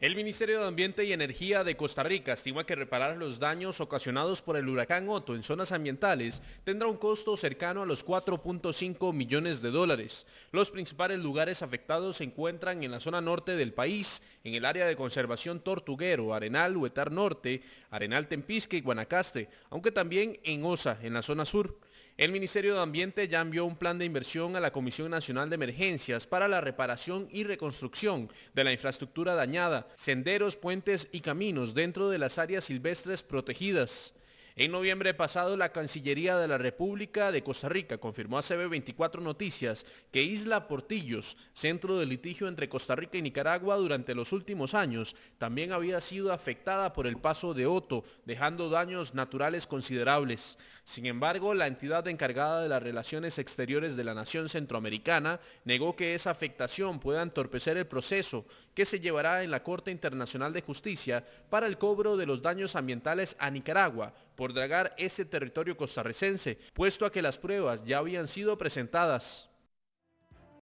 El Ministerio de Ambiente y Energía de Costa Rica estima que reparar los daños ocasionados por el huracán Otto en zonas ambientales tendrá un costo cercano a los 4.5 millones de dólares. Los principales lugares afectados se encuentran en la zona norte del país, en el área de conservación Tortuguero, Arenal, Huetar Norte, Arenal Tempisque y Guanacaste, aunque también en Osa, en la zona sur. El Ministerio de Ambiente ya envió un plan de inversión a la Comisión Nacional de Emergencias para la reparación y reconstrucción de la infraestructura dañada, senderos, puentes y caminos dentro de las áreas silvestres protegidas. En noviembre pasado, la Cancillería de la República de Costa Rica confirmó a CB24 Noticias que Isla Portillos, centro de litigio entre Costa Rica y Nicaragua durante los últimos años, también había sido afectada por el paso de Oto, dejando daños naturales considerables. Sin embargo, la entidad encargada de las relaciones exteriores de la nación centroamericana negó que esa afectación pueda entorpecer el proceso que se llevará en la Corte Internacional de Justicia para el cobro de los daños ambientales a Nicaragua por dragar ese territorio costarricense, puesto a que las pruebas ya habían sido presentadas.